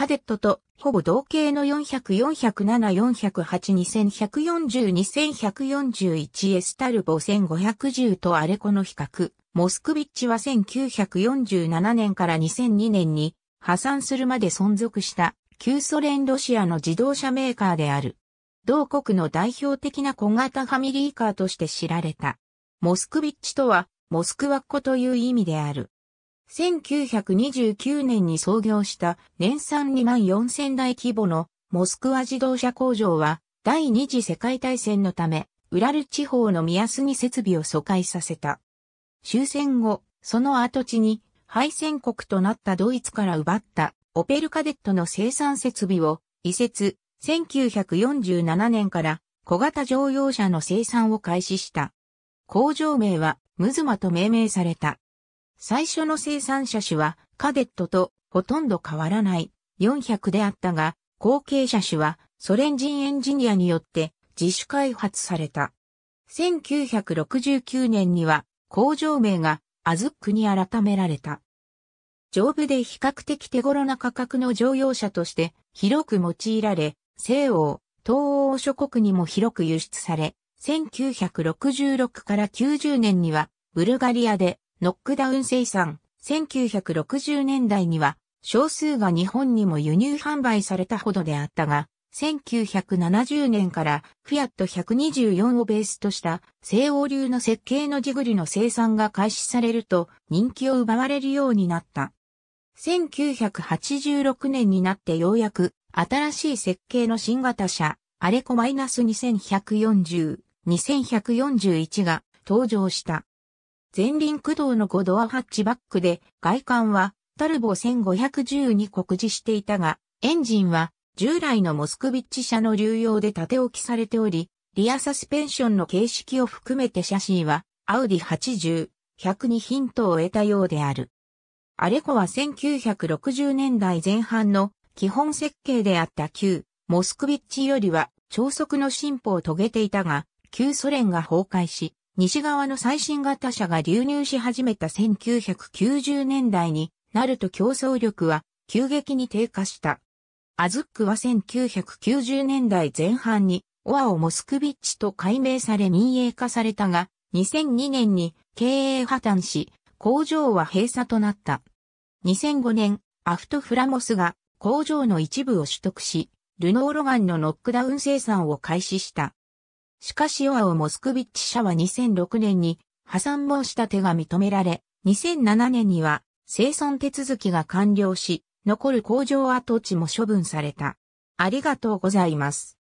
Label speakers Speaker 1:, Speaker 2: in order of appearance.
Speaker 1: カデットとほぼ同型の400-407-408-2140-2141エスタルボ1510とアレコの比較。モスクビッチは1947年から2002年に破産するまで存続した旧ソ連ロシアの自動車メーカーである。同国の代表的な小型ファミリーカーとして知られた。モスクビッチとは、モスクワッコという意味である。1929年に創業した年産2万4000台規模のモスクワ自動車工場は第二次世界大戦のためウラル地方の宮安に設備を疎開させた。終戦後、その跡地に敗戦国となったドイツから奪ったオペルカデットの生産設備を移設1947年から小型乗用車の生産を開始した。工場名はムズマと命名された。最初の生産車種はカデットとほとんど変わらない400であったが、後継車種はソ連人エンジニアによって自主開発された。1969年には工場名がアズックに改められた。丈夫で比較的手頃な価格の乗用車として広く用いられ、西欧、東欧諸国にも広く輸出され、1966から90年にはブルガリアでノックダウン生産。1960年代には少数が日本にも輸入販売されたほどであったが、1970年からフィアット124をベースとした西欧流の設計のジグリの生産が開始されると人気を奪われるようになった。1986年になってようやく新しい設計の新型車アレコ -2140、2141が登場した。前輪駆動の5ドアハッチバックで、外観はタルボ1510に酷似していたが、エンジンは従来のモスクビッチ車の流用で縦置きされており、リアサスペンションの形式を含めてシャシーは、アウディ80、100にヒントを得たようである。アレコは1960年代前半の基本設計であった旧モスクビッチよりは超速の進歩を遂げていたが、旧ソ連が崩壊し、西側の最新型車が流入し始めた1990年代になると競争力は急激に低下した。アズックは1990年代前半にオアオ・モスクビッチと改名され民営化されたが、2002年に経営破綻し、工場は閉鎖となった。2005年、アフト・フラモスが工場の一部を取得し、ルノー・ロガンのノックダウン生産を開始した。しかしヨアオ・モスクビッチ社は2006年に破産申し立てが認められ、2007年には生存手続きが完了し、残る工場跡地も処分された。ありがとうございます。